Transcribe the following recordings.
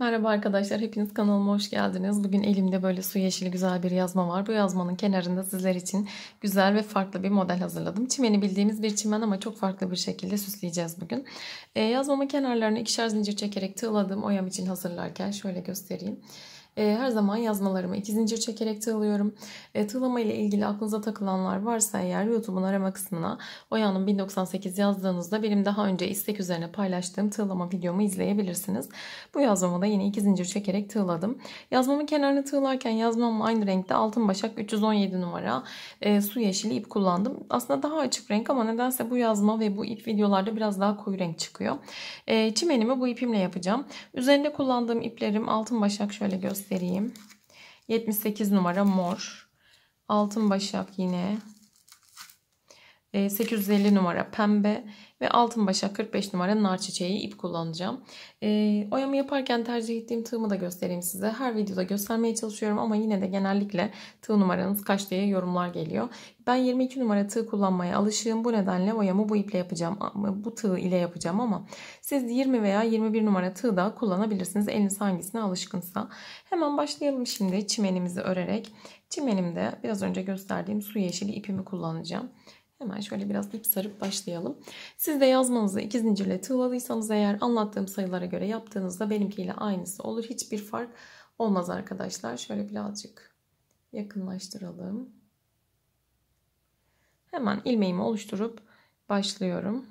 Merhaba arkadaşlar, hepiniz kanalıma hoş geldiniz. Bugün elimde böyle su yeşili güzel bir yazma var. Bu yazmanın kenarında sizler için güzel ve farklı bir model hazırladım. Çimeni bildiğimiz bir çimen ama çok farklı bir şekilde süsleyeceğiz bugün. E, yazmamın kenarlarını ikişer zincir çekerek tığladım. Oyam için hazırlarken şöyle göstereyim e, her zaman yazmalarımı iki zincir çekerek tığlıyorum. E, tığlama ile ilgili aklınıza takılanlar varsa eğer YouTube'un arama kısmına Oya'nın 1098 yazdığınızda benim daha önce istek üzerine paylaştığım tığlama videomu izleyebilirsiniz. Bu yazmamı da yine iki zincir çekerek tığladım. Yazmamın kenarını tığlarken yazmamın aynı renkte altın başak 317 numara e, su yeşili ip kullandım. Aslında daha açık renk ama nedense bu yazma ve bu ip videolarda biraz daha koyu renk çıkıyor. E, çimenimi bu ipimle yapacağım. Üzerinde kullandığım iplerim altın başak şöyle göstereyim göstereyim. 78 numara mor. Altın başak yine 850 ee, numara pembe ve altın başa 45 numara nar çiçeği ip kullanacağım. E, oyamı yaparken tercih ettiğim tığımı da göstereyim size. Her videoda göstermeye çalışıyorum ama yine de genellikle tığ numaranız kaç diye yorumlar geliyor. Ben 22 numara tığ kullanmaya alışığım. Bu nedenle oyamı bu iple yapacağım. Bu tığ ile yapacağım ama siz 20 veya 21 numara tığ da kullanabilirsiniz. Eliniz hangisine alışkınsa. Hemen başlayalım şimdi çimenimizi örerek. Çimenimde biraz önce gösterdiğim su yeşili ipimi kullanacağım. Hemen şöyle biraz ip sarıp başlayalım. Siz de yazmanızı iki zincirle tığladıysanız eğer anlattığım sayılara göre yaptığınızda benimkiyle aynısı olur. Hiçbir fark olmaz arkadaşlar. Şöyle birazcık yakınlaştıralım. Hemen ilmeğimi oluşturup başlıyorum.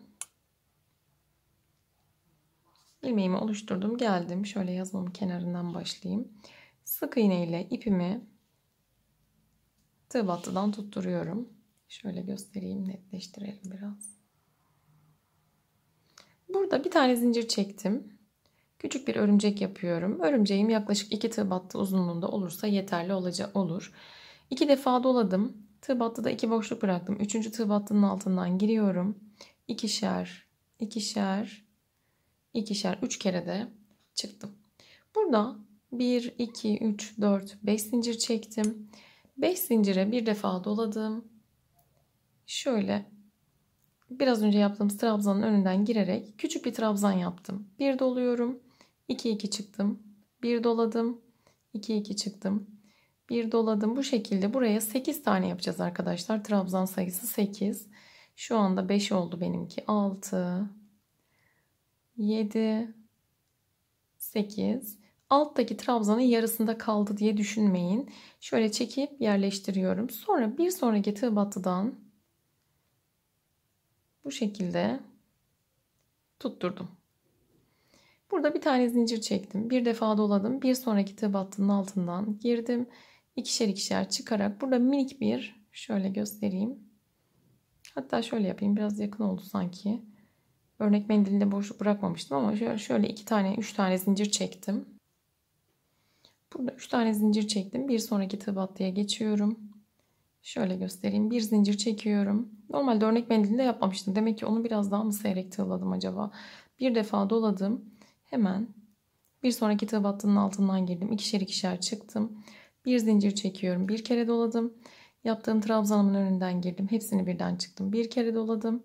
Ilmeğimi oluşturdum geldim. Şöyle yazmamın kenarından başlayayım. Sık iğne ile ipimi tığ battıdan tutturuyorum. Şöyle göstereyim, netleştirelim biraz. Burada bir tane zincir çektim. Küçük bir örümcek yapıyorum. Örümceğim yaklaşık 2 tığ battı uzunluğunda olursa yeterli olacak olur. 2 defa doladım. Tığ battı da 2 boşluk bıraktım. 3. tığ battının altından giriyorum. 2'şer, 2'şer, 2'şer 3 kere de çıktım. Burada 1, 2, 3, 4, 5 zincir çektim. 5 zincire bir defa doladım şöyle biraz önce yaptığımız trabzanın önünden girerek küçük bir trabzan yaptım. Bir doluyorum. 2 2 çıktım. Bir doladım. 2 2 çıktım. Bir doladım. Bu şekilde buraya 8 tane yapacağız arkadaşlar. Trabzan sayısı 8. Şu anda 5 oldu benimki. 6 7 8 alttaki trabzanın yarısında kaldı diye düşünmeyin. Şöyle çekip yerleştiriyorum. Sonra bir sonraki tığ battıdan bu şekilde tutturdum. Burada bir tane zincir çektim. Bir defa doladım. Bir sonraki tığ altından girdim. İkişer ikişer çıkarak burada minik bir şöyle göstereyim. Hatta şöyle yapayım. Biraz yakın oldu sanki. Örnek mendilinde boşluk bırakmamıştım ama şöyle iki tane, üç tane zincir çektim. Burada üç tane zincir çektim. Bir sonraki tığ geçiyorum. Şöyle göstereyim. Bir zincir çekiyorum. Normalde örnek mendilinde yapmamıştım. Demek ki onu biraz daha mı seyrek tığladım acaba? Bir defa doladım. Hemen bir sonraki tığ battının altından girdim. İkişer ikişer çıktım. Bir zincir çekiyorum. Bir kere doladım. Yaptığım trabzanımın önünden girdim. Hepsini birden çıktım. Bir kere doladım.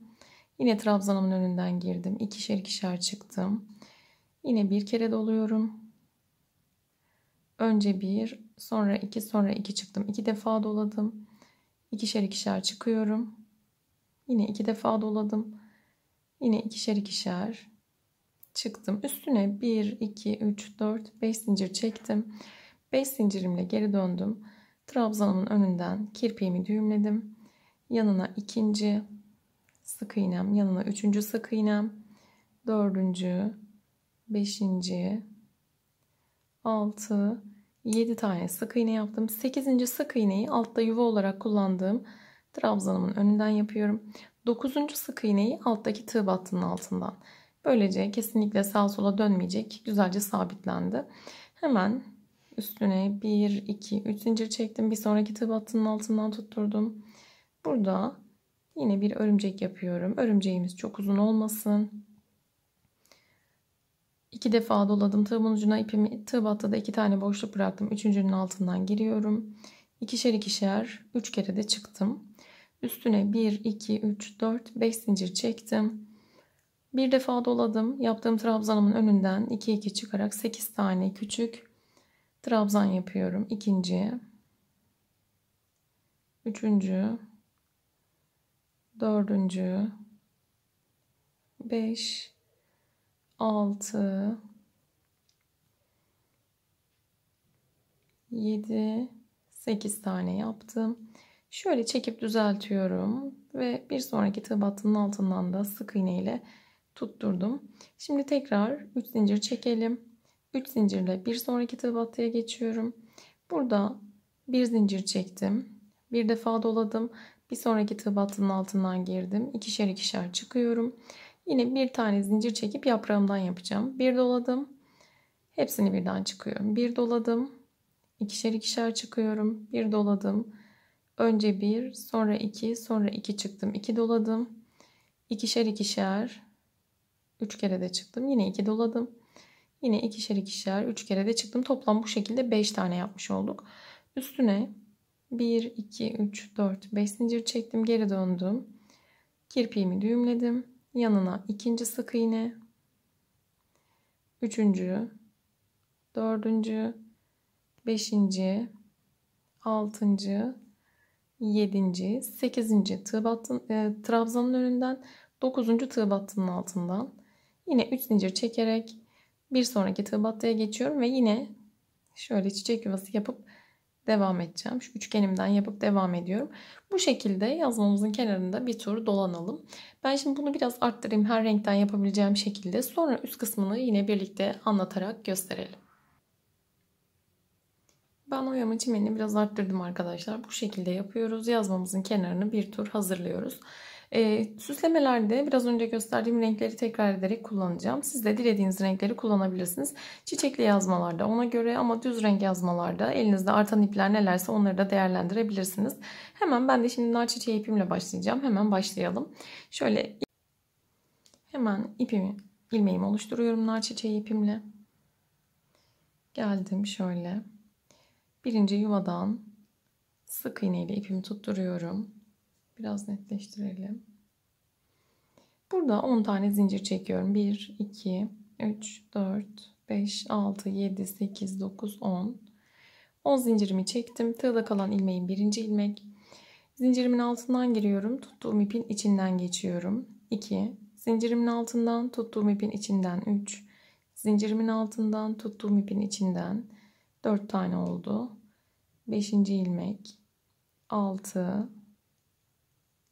Yine trabzanımın önünden girdim. İkişer ikişer çıktım. Yine bir kere doluyorum. Önce bir, sonra iki, sonra iki çıktım. İki defa doladım. İkişer ikişer çıkıyorum. Yine iki defa doladım. Yine ikişer ikişer çıktım. Üstüne 1, 2, 3, 4, 5 zincir çektim. 5 zincirimle geri döndüm. Trabzanımın önünden kirpiğimi düğümledim. Yanına ikinci sık iğnem, yanına üçüncü sık iğnem, dördüncü, beşinci, altı, 7 tane sık iğne yaptım. 8. sık iğneyi altta yuva olarak kullandığım trabzanımın önünden yapıyorum. 9. sık iğneyi alttaki tığ battının altından. Böylece kesinlikle sağ sola dönmeyecek. Güzelce sabitlendi. Hemen üstüne 1, 2, 3 zincir çektim. Bir sonraki tığ battının altından tutturdum. Burada yine bir örümcek yapıyorum. Örümceğimiz çok uzun olmasın. İki defa doladım. Tığımın ucuna ipimi tığ battı da iki tane boşluk bıraktım. Üçüncünün altından giriyorum. İkişer ikişer üç kere de çıktım. Üstüne bir iki üç dört beş zincir çektim. Bir defa doladım. Yaptığım trabzanımın önünden iki iki çıkarak sekiz tane küçük trabzan yapıyorum. İkinci, üçüncü, dördüncü, beş, 6 7 8 tane yaptım. Şöyle çekip düzeltiyorum ve bir sonraki tığ battının altından da sık iğne ile tutturdum. Şimdi tekrar 3 zincir çekelim. 3 zincirle bir sonraki tığ battıya geçiyorum. Burada bir zincir çektim. Bir defa doladım. Bir sonraki tığ battının altından girdim. ikişer ikişer çıkıyorum. Yine bir tane zincir çekip yaprağımdan yapacağım. Bir doladım. Hepsini birden çıkıyorum. Bir doladım. İkişer ikişer çıkıyorum. Bir doladım. Önce bir, sonra iki, sonra iki çıktım. İki doladım. İkişer ikişer. Üç kere de çıktım. Yine iki doladım. Yine ikişer ikişer. Üç kere de çıktım. Toplam bu şekilde beş tane yapmış olduk. Üstüne bir, iki, üç, dört, beş zincir çektim. Geri döndüm. Kirpiğimi düğümledim yanına ikinci sık iğne, üçüncü, dördüncü, beşinci, altıncı, yedinci, sekizinci tığ battın, e, trabzanın önünden, dokuzuncu tığ battının altından yine üç zincir çekerek bir sonraki tığ battıya geçiyorum ve yine şöyle çiçek yuvası yapıp devam edeceğim. Şu üçgenimden yapıp devam ediyorum. Bu şekilde yazmamızın kenarında bir tur dolanalım. Ben şimdi bunu biraz arttırayım her renkten yapabileceğim şekilde. Sonra üst kısmını yine birlikte anlatarak gösterelim. Ben oyamın çimenini biraz arttırdım arkadaşlar. Bu şekilde yapıyoruz. Yazmamızın kenarını bir tur hazırlıyoruz. E, süslemelerde biraz önce gösterdiğim renkleri tekrar ederek kullanacağım. Siz de dilediğiniz renkleri kullanabilirsiniz. Çiçekli yazmalarda ona göre ama düz renk yazmalarda elinizde artan ipler nelerse onları da değerlendirebilirsiniz. Hemen ben de şimdi nar çiçeği ipimle başlayacağım. Hemen başlayalım. Şöyle hemen ipimi ilmeğimi oluşturuyorum nar çiçeği ipimle. Geldim şöyle. Birinci yuvadan sık iğneyle ipimi tutturuyorum. Biraz netleştirelim. Burada 10 tane zincir çekiyorum. 1, 2, 3, 4, 5, 6, 7, 8, 9, 10. 10 zincirimi çektim. Tığda kalan ilmeğin birinci ilmek. Zincirimin altından giriyorum. Tuttuğum ipin içinden geçiyorum. 2. Zincirimin altından tuttuğum ipin içinden 3. Zincirimin altından tuttuğum ipin içinden 4 tane oldu. 5. ilmek. 6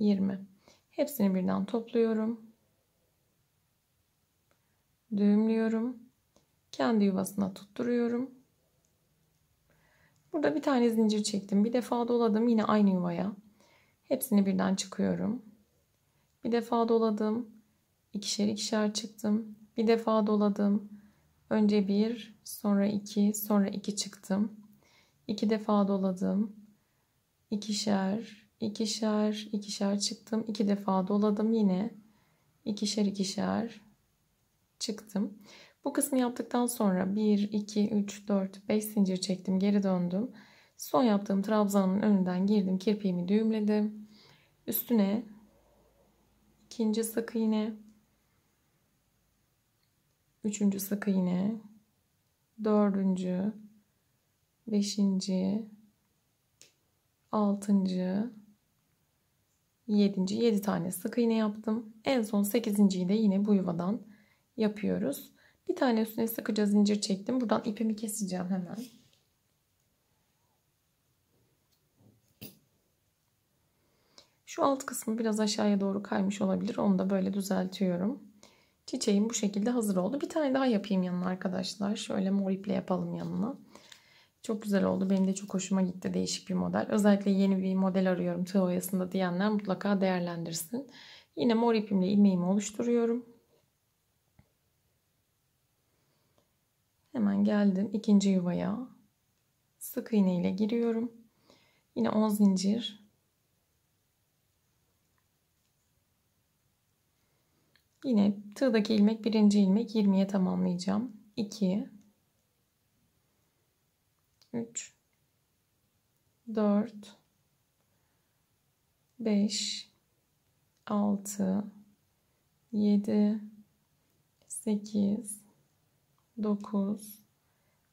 20. Hepsini birden topluyorum. Düğümlüyorum. Kendi yuvasına tutturuyorum. Burada bir tane zincir çektim. Bir defa doladım yine aynı yuvaya. Hepsini birden çıkıyorum. Bir defa doladım. ikişer ikişer çıktım. Bir defa doladım. Önce bir, sonra iki, sonra iki çıktım. İki defa doladım. ikişer İkişer, ikişer çıktım. iki defa doladım yine. ikişer ikişer çıktım. Bu kısmı yaptıktan sonra 1, 2, 3, 4, 5 zincir çektim. Geri döndüm. Son yaptığım trabzanın önünden girdim. Kirpiğimi düğümledim. Üstüne ikinci sık iğne. Üçüncü sık iğne. Dördüncü. Beşinci. Altıncı. 7. 7 tane sık iğne yaptım. En son 8.yi de yine bu yuvadan yapıyoruz. Bir tane üstüne sıkıca zincir çektim. Buradan ipimi keseceğim hemen. Şu alt kısmı biraz aşağıya doğru kaymış olabilir. Onu da böyle düzeltiyorum. Çiçeğim bu şekilde hazır oldu. Bir tane daha yapayım yanına arkadaşlar. Şöyle mor iple yapalım yanına. Çok güzel oldu. Benim de çok hoşuma gitti değişik bir model. Özellikle yeni bir model arıyorum tığ oyasında diyenler mutlaka değerlendirsin. Yine mor ipimle ilmeğimi oluşturuyorum. Hemen geldim ikinci yuvaya. Sık iğne ile giriyorum. Yine 10 zincir. Yine tığdaki ilmek birinci ilmek 20'ye tamamlayacağım. 2 3 4 5 6 7 8 9 10 11 12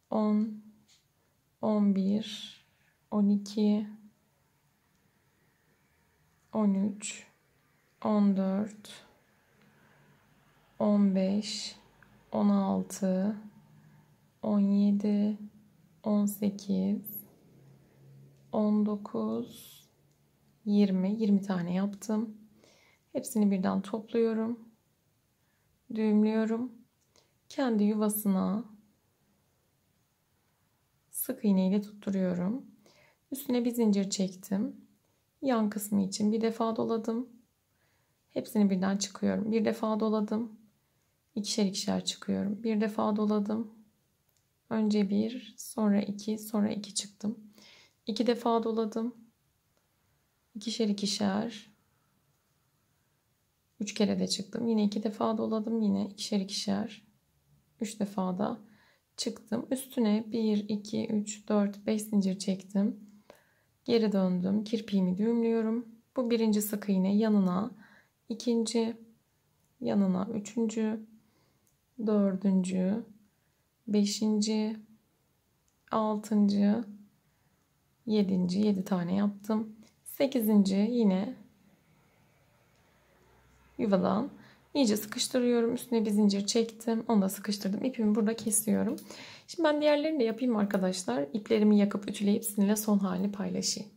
13 14 15 16 17 18, 19, 20, 20 tane yaptım. Hepsini birden topluyorum. Düğümlüyorum. Kendi yuvasına sık iğne ile tutturuyorum. Üstüne bir zincir çektim. Yan kısmı için bir defa doladım. Hepsini birden çıkıyorum. Bir defa doladım. İkişer ikişer çıkıyorum. Bir defa doladım. Önce bir, sonra iki, sonra iki çıktım. İki defa doladım. İkişer ikişer. Üç kere de çıktım. Yine iki defa doladım. Yine ikişer ikişer. Üç defa da çıktım. Üstüne bir, iki, üç, dört, beş zincir çektim. Geri döndüm. Kirpiğimi düğümlüyorum. Bu birinci sık iğne yanına ikinci, yanına üçüncü, dördüncü, beşinci, altıncı, yedinci, yedi tane yaptım. Sekizinci yine yuvadan iyice sıkıştırıyorum. Üstüne bir zincir çektim. Onu da sıkıştırdım. İpimi burada kesiyorum. Şimdi ben diğerlerini de yapayım arkadaşlar. İplerimi yakıp ütüleyip sizinle son halini paylaşayım.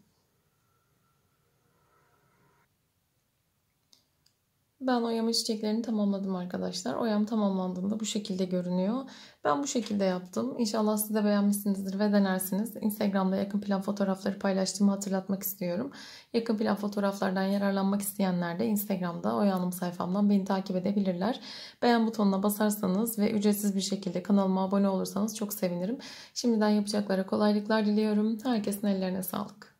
Ben oyama çiçeklerini tamamladım arkadaşlar. Oyam tamamlandığında bu şekilde görünüyor. Ben bu şekilde yaptım. İnşallah siz de beğenmişsinizdir ve denersiniz. Instagram'da yakın plan fotoğrafları paylaştığımı hatırlatmak istiyorum. Yakın plan fotoğraflardan yararlanmak isteyenler de Instagram'da Oyanım sayfamdan beni takip edebilirler. Beğen butonuna basarsanız ve ücretsiz bir şekilde kanalıma abone olursanız çok sevinirim. Şimdiden yapacaklara kolaylıklar diliyorum. Herkesin ellerine sağlık.